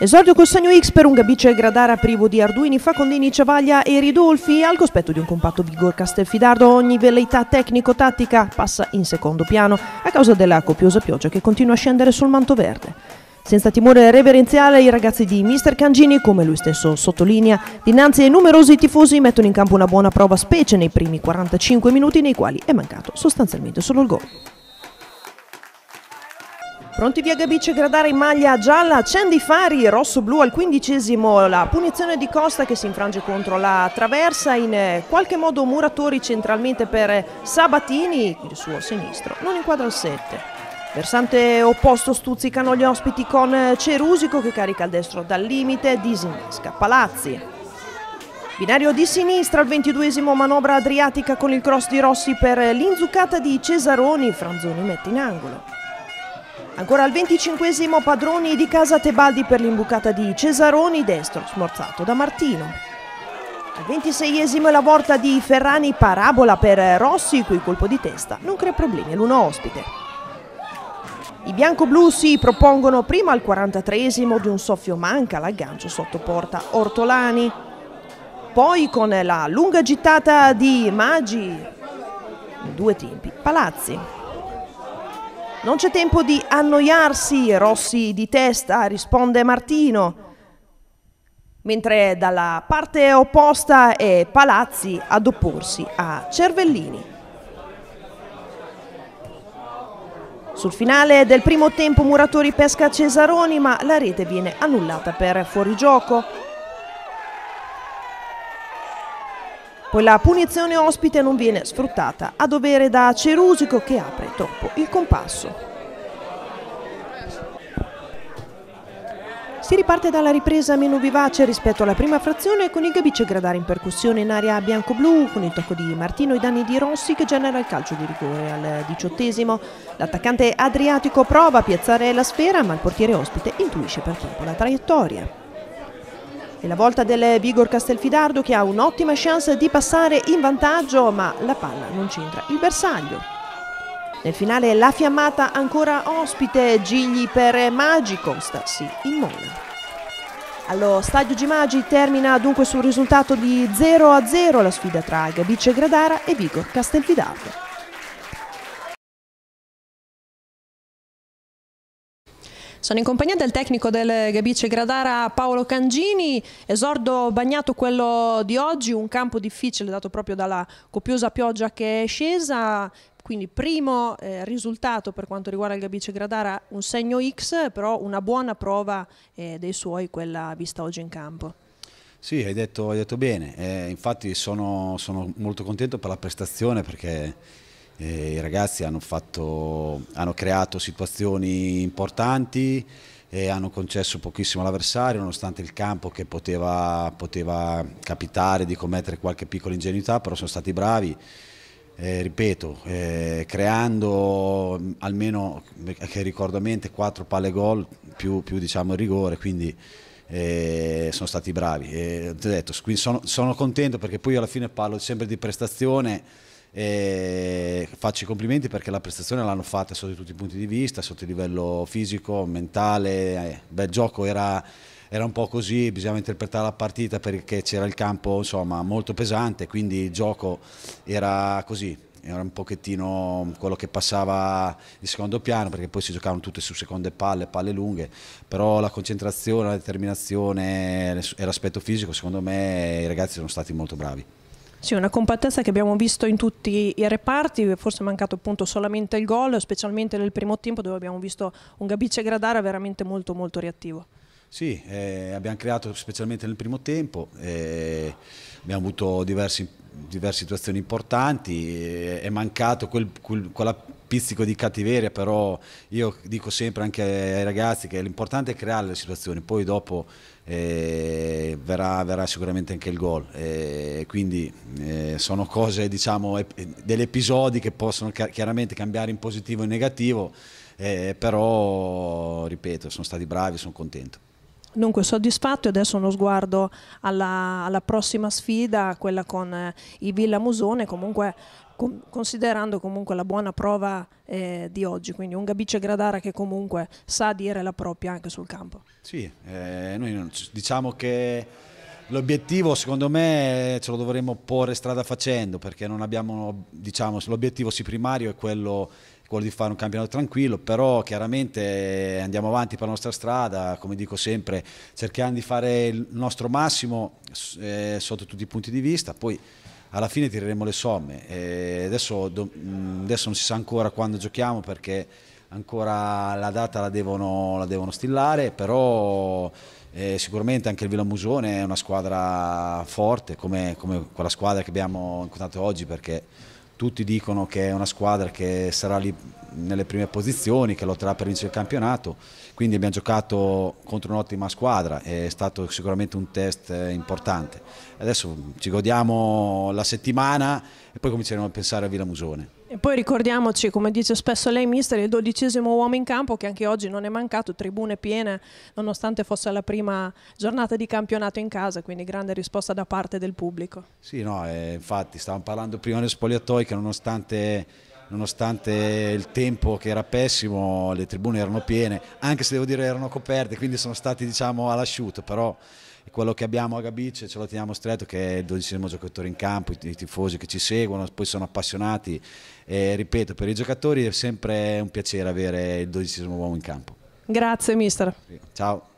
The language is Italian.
Esordio col segno X per un Gabice Gradara privo di Arduini, Facondini, Cavaglia e Ridolfi al cospetto di un compatto vigor Castelfidardo ogni velleità tecnico-tattica passa in secondo piano a causa della copiosa pioggia che continua a scendere sul manto verde. Senza timore reverenziale i ragazzi di Mr. Cangini, come lui stesso sottolinea, dinanzi ai numerosi tifosi mettono in campo una buona prova specie nei primi 45 minuti nei quali è mancato sostanzialmente solo il gol. Pronti via Gabice, Gradare in maglia gialla, accendi i fari, rosso-blu al quindicesimo, la punizione di Costa che si infrange contro la traversa, in eh, qualche modo Muratori centralmente per eh, Sabatini, il suo sinistro, non inquadra il 7. Versante opposto stuzzicano gli ospiti con eh, Cerusico che carica il destro dal limite, disinnesca Palazzi. Binario di sinistra al ventiduesimo manovra adriatica con il cross di Rossi per l'inzucata di Cesaroni, Franzoni mette in angolo. Ancora al 25 padroni di casa Tebaldi per l'imbucata di Cesaroni, destro smorzato da Martino. Al 26 la volta di Ferrani, parabola per Rossi, cui colpo di testa non crea problemi all'uno ospite. I bianco-blu si propongono prima al 43 di un soffio manca l'aggancio sotto porta Ortolani. Poi con la lunga gittata di Maggi, due tempi, Palazzi. Non c'è tempo di annoiarsi, Rossi di testa, risponde Martino. Mentre dalla parte opposta è Palazzi ad opporsi a Cervellini. Sul finale del primo tempo Muratori pesca Cesaroni ma la rete viene annullata per fuorigioco. Quella punizione ospite non viene sfruttata, a dovere da Cerusico che apre troppo il compasso. Si riparte dalla ripresa meno vivace rispetto alla prima frazione con il Gabice Gradare in percussione in area bianco-blu con il tocco di Martino e i danni di Rossi che genera il calcio di rigore al diciottesimo. L'attaccante Adriatico prova a piazzare la sfera ma il portiere ospite intuisce per tempo la traiettoria. È la volta del Vigor Castelfidardo che ha un'ottima chance di passare in vantaggio, ma la palla non c'entra il bersaglio. Nel finale la fiammata ancora ospite, Gigli per Magicomsta in immola. Allo stadio Gimagi termina dunque sul risultato di 0-0 la sfida tra Gabice Gradara e Vigor Castelfidardo. Sono in compagnia del tecnico del Gabice Gradara Paolo Cangini, esordo bagnato quello di oggi, un campo difficile dato proprio dalla copiosa pioggia che è scesa, quindi primo eh, risultato per quanto riguarda il Gabice Gradara, un segno X, però una buona prova eh, dei suoi quella vista oggi in campo. Sì, hai detto, hai detto bene, eh, infatti sono, sono molto contento per la prestazione perché eh, i ragazzi hanno, fatto, hanno creato situazioni importanti e eh, hanno concesso pochissimo all'avversario nonostante il campo che poteva, poteva, capitare di commettere qualche piccola ingenuità però sono stati bravi eh, ripeto eh, creando mm, almeno eh, che ricordo a mente 4 palle gol più, più diciamo il rigore quindi eh, sono stati bravi eh, detto, sono, sono contento perché poi alla fine parlo sempre di prestazione e faccio i complimenti perché la prestazione l'hanno fatta sotto tutti i punti di vista, sotto il livello fisico, mentale, beh, il gioco era, era un po' così, bisognava interpretare la partita perché c'era il campo insomma, molto pesante, quindi il gioco era così, era un pochettino quello che passava in secondo piano perché poi si giocavano tutte su seconde palle, palle lunghe, però la concentrazione, la determinazione e l'aspetto fisico secondo me i ragazzi sono stati molto bravi. Sì, una compattezza che abbiamo visto in tutti i reparti, forse è mancato appunto solamente il gol, specialmente nel primo tempo dove abbiamo visto un Gabice Gradara veramente molto molto reattivo. Sì, eh, abbiamo creato specialmente nel primo tempo, eh, abbiamo avuto diversi diverse situazioni importanti, eh, è mancato quel, quel, quella pizzico di cattiveria, però io dico sempre anche ai ragazzi che l'importante è creare le situazioni, poi dopo eh, verrà, verrà, sicuramente anche il gol, eh, quindi eh, sono cose, diciamo, degli episodi che possono chiaramente cambiare in positivo e in negativo, eh, però, ripeto, sono stati bravi, sono contento. Dunque soddisfatto e adesso uno sguardo alla, alla prossima sfida, quella con eh, i Villa Musone, comunque com considerando comunque la buona prova eh, di oggi, quindi un Gabice Gradara che comunque sa dire la propria anche sul campo. Sì, eh, noi diciamo che l'obiettivo secondo me ce lo dovremmo porre strada facendo perché non abbiamo, diciamo, l'obiettivo sì primario è quello quello di fare un campionato tranquillo, però chiaramente andiamo avanti per la nostra strada, come dico sempre, cerchiamo di fare il nostro massimo eh, sotto tutti i punti di vista, poi alla fine tireremo le somme. Eh, adesso, mm, adesso, non si sa ancora quando giochiamo perché ancora la data la devono, la devono stillare, però... Eh, sicuramente anche il Musone è una squadra forte come, come quella squadra che abbiamo incontrato oggi perché tutti dicono che è una squadra che sarà lì nelle prime posizioni, che lotterà per vincere il campionato, quindi abbiamo giocato contro un'ottima squadra, è stato sicuramente un test eh, importante. Adesso ci godiamo la settimana e poi cominceremo a pensare a Villa Musone. E poi ricordiamoci, come dice spesso lei, mister, il dodicesimo uomo in campo che anche oggi non è mancato, tribune piene, nonostante fosse la prima giornata di campionato in casa, quindi grande risposta da parte del pubblico. Sì, no, eh, infatti stavamo parlando prima degli spogliatoi che nonostante, nonostante, il tempo che era pessimo le tribune erano piene, anche se devo dire erano coperte, quindi sono stati diciamo all'asciutto, però quello che abbiamo a Gabice ce lo teniamo stretto che è il dodicesimo giocatore in campo, i tifosi che ci seguono, poi sono appassionati e ripeto per i giocatori è sempre un piacere avere il dodicesimo uomo in campo. Grazie mister. Ciao.